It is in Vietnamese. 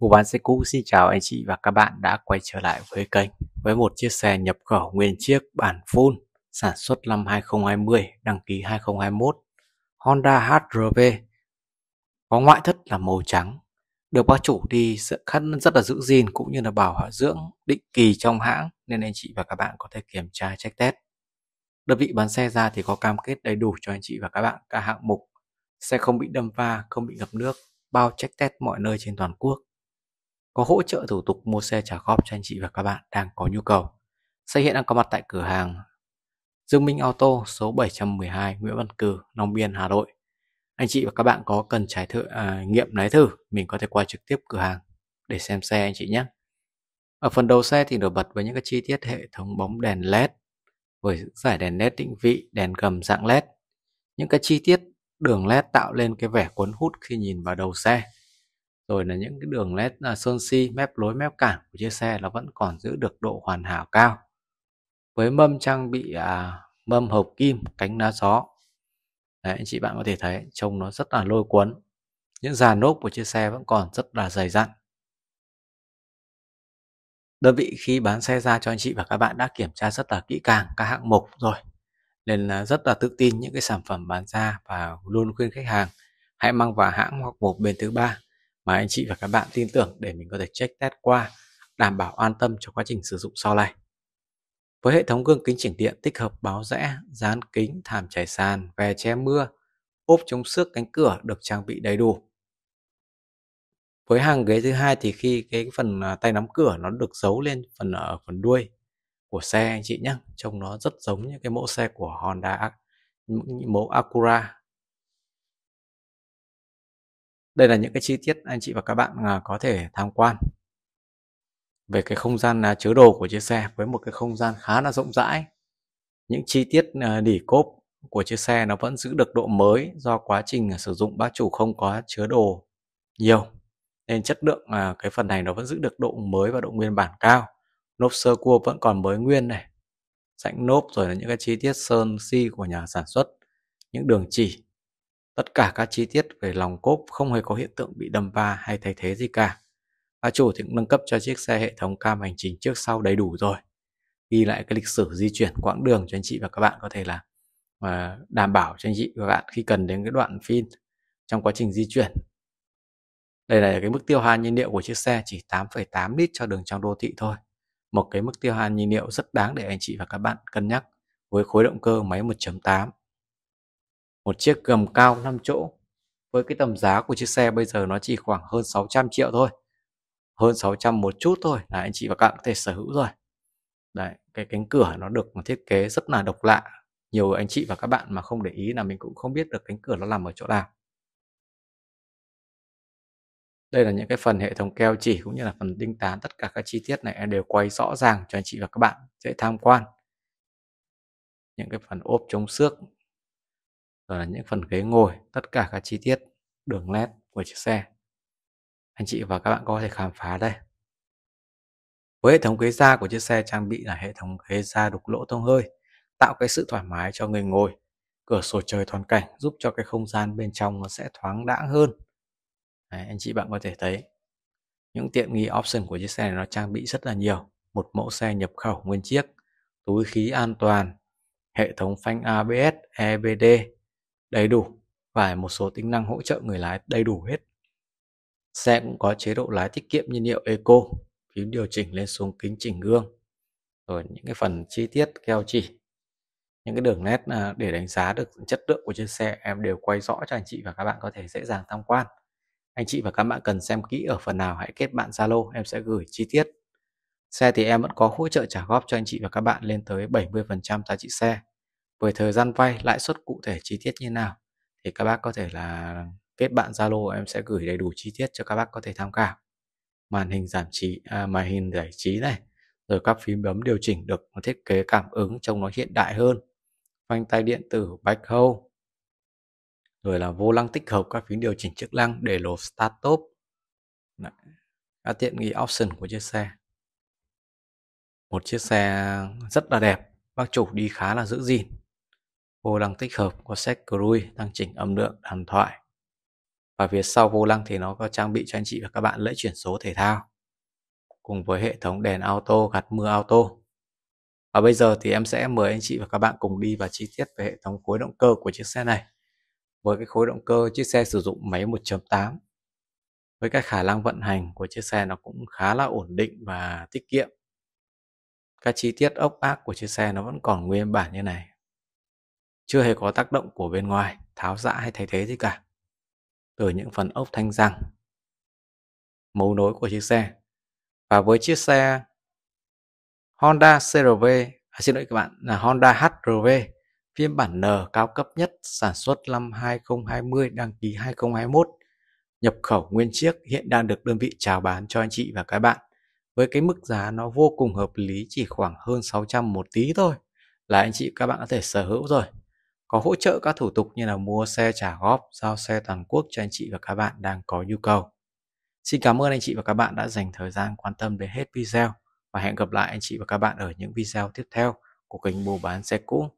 Ngô Bán Xe Cũ xin chào anh chị và các bạn đã quay trở lại với kênh với một chiếc xe nhập khẩu nguyên chiếc bản full sản xuất năm 2020, đăng ký 2021 Honda HRV có ngoại thất là màu trắng được bác chủ đi sự khắt rất là giữ gìn cũng như là bảo dưỡng định kỳ trong hãng nên anh chị và các bạn có thể kiểm tra check test đơn vị bán xe ra thì có cam kết đầy đủ cho anh chị và các bạn các hạng mục xe không bị đâm va không bị ngập nước bao check test mọi nơi trên toàn quốc có hỗ trợ thủ tục mua xe trả góp cho anh chị và các bạn đang có nhu cầu. Xe hiện đang có mặt tại cửa hàng Dương Minh Auto số 712 Nguyễn Văn Cừ, Long Biên, Hà Nội. Anh chị và các bạn có cần trải thử, à, nghiệm lái thử, mình có thể qua trực tiếp cửa hàng để xem xe anh chị nhé. Ở phần đầu xe thì nổi bật với những cái chi tiết hệ thống bóng đèn LED với giải đèn LED định vị, đèn gầm dạng LED. Những cái chi tiết đường LED tạo lên cái vẻ cuốn hút khi nhìn vào đầu xe rồi là những cái đường nét à, sơn si mép lối mép cản của chiếc xe nó vẫn còn giữ được độ hoàn hảo cao với mâm trang bị à, mâm hộp kim cánh lá gió Đấy, anh chị bạn có thể thấy trông nó rất là lôi cuốn những dàn lốp của chiếc xe vẫn còn rất là dày dặn đơn vị khi bán xe ra cho anh chị và các bạn đã kiểm tra rất là kỹ càng các hạng mục rồi nên là rất là tự tin những cái sản phẩm bán ra và luôn khuyên khách hàng hãy mang vào hãng hoặc một bên thứ ba mà anh chị và các bạn tin tưởng để mình có thể check test qua, đảm bảo an tâm cho quá trình sử dụng sau này. Với hệ thống gương kính chỉnh điện tích hợp báo rẽ, dán kính, thảm trải sàn, về che mưa, ốp chống xước cánh cửa được trang bị đầy đủ. Với hàng ghế thứ hai thì khi cái phần à, tay nắm cửa nó được giấu lên phần ở phần đuôi của xe anh chị nhé, trông nó rất giống như cái mẫu xe của Honda mẫu Acura đây là những cái chi tiết anh chị và các bạn à, có thể tham quan về cái không gian à, chứa đồ của chiếc xe với một cái không gian khá là rộng rãi những chi tiết à, đỉ cốp của chiếc xe nó vẫn giữ được độ mới do quá trình sử dụng bác chủ không có chứa đồ nhiều nên chất lượng cái phần này nó vẫn giữ được độ mới và độ nguyên bản cao nốp sơ cua vẫn còn mới nguyên này rãnh nốp rồi là những cái chi tiết sơn si của nhà sản xuất những đường chỉ Tất cả các chi tiết về lòng cốp không hề có hiện tượng bị đâm va hay thay thế gì cả. Và chủ thì cũng nâng cấp cho chiếc xe hệ thống cam hành trình trước sau đầy đủ rồi. Ghi lại cái lịch sử di chuyển quãng đường cho anh chị và các bạn có thể là mà đảm bảo cho anh chị và các bạn khi cần đến cái đoạn phim trong quá trình di chuyển. Đây là cái mức tiêu hao nhiên liệu của chiếc xe chỉ 8,8 lít cho đường trong đô thị thôi. Một cái mức tiêu hao nhiên liệu rất đáng để anh chị và các bạn cân nhắc với khối động cơ máy 1.8 một chiếc gầm cao 5 chỗ với cái tầm giá của chiếc xe bây giờ nó chỉ khoảng hơn 600 triệu thôi hơn 600 một chút thôi là anh chị và các bạn có thể sở hữu rồi đấy cái cánh cửa nó được thiết kế rất là độc lạ nhiều anh chị và các bạn mà không để ý là mình cũng không biết được cánh cửa nó nằm ở chỗ nào đây là những cái phần hệ thống keo chỉ cũng như là phần đinh tán tất cả các chi tiết này đều quay rõ ràng cho anh chị và các bạn dễ tham quan những cái phần ốp chống xước rồi là những phần ghế ngồi tất cả các chi tiết đường nét của chiếc xe anh chị và các bạn có thể khám phá đây với hệ thống ghế da của chiếc xe trang bị là hệ thống ghế da đục lỗ thông hơi tạo cái sự thoải mái cho người ngồi cửa sổ trời toàn cảnh giúp cho cái không gian bên trong nó sẽ thoáng đãng hơn Đấy, anh chị bạn có thể thấy những tiện nghi option của chiếc xe này nó trang bị rất là nhiều một mẫu xe nhập khẩu nguyên chiếc túi khí an toàn hệ thống phanh ABS EBD đầy đủ và một số tính năng hỗ trợ người lái đầy đủ hết. Xe cũng có chế độ lái tiết kiệm nhiên liệu Eco, phím điều chỉnh lên xuống kính chỉnh gương, rồi những cái phần chi tiết keo chỉ, những cái đường nét à, để đánh giá được chất lượng của chiếc xe em đều quay rõ cho anh chị và các bạn có thể dễ dàng tham quan. Anh chị và các bạn cần xem kỹ ở phần nào hãy kết bạn Zalo, em sẽ gửi chi tiết. Xe thì em vẫn có hỗ trợ trả góp cho anh chị và các bạn lên tới 70% giá trị xe với thời gian vay lãi suất cụ thể chi tiết như nào thì các bác có thể là kết bạn Zalo em sẽ gửi đầy đủ chi tiết cho các bác có thể tham khảo màn hình giảm trí à, màn hình giải trí này rồi các phím bấm điều chỉnh được nó thiết kế cảm ứng trông nó hiện đại hơn phanh tay điện tử bạch hâu rồi là vô lăng tích hợp các phím điều chỉnh chức năng để lột start top các tiện nghi option của chiếc xe một chiếc xe rất là đẹp bác chủ đi khá là giữ gìn vô lăng tích hợp có set cruise tăng chỉnh âm lượng đàn thoại và phía sau vô lăng thì nó có trang bị cho anh chị và các bạn lưỡi chuyển số thể thao cùng với hệ thống đèn auto gạt mưa auto và bây giờ thì em sẽ mời anh chị và các bạn cùng đi vào chi tiết về hệ thống khối động cơ của chiếc xe này với cái khối động cơ chiếc xe sử dụng máy 1.8 với các khả năng vận hành của chiếc xe nó cũng khá là ổn định và tiết kiệm các chi tiết ốc ác của chiếc xe nó vẫn còn nguyên bản như này chưa hề có tác động của bên ngoài, tháo dã hay thay thế gì cả. Từ những phần ốc thanh răng, mấu nối của chiếc xe. Và với chiếc xe Honda CRV, à, xin lỗi các bạn, là Honda HRV phiên bản N cao cấp nhất sản xuất năm 2020 đăng ký 2021 nhập khẩu nguyên chiếc hiện đang được đơn vị chào bán cho anh chị và các bạn với cái mức giá nó vô cùng hợp lý chỉ khoảng hơn 600 một tí thôi là anh chị các bạn có thể sở hữu rồi có hỗ trợ các thủ tục như là mua xe trả góp, giao xe toàn quốc cho anh chị và các bạn đang có nhu cầu. Xin cảm ơn anh chị và các bạn đã dành thời gian quan tâm đến hết video và hẹn gặp lại anh chị và các bạn ở những video tiếp theo của kênh mua bán xe cũ.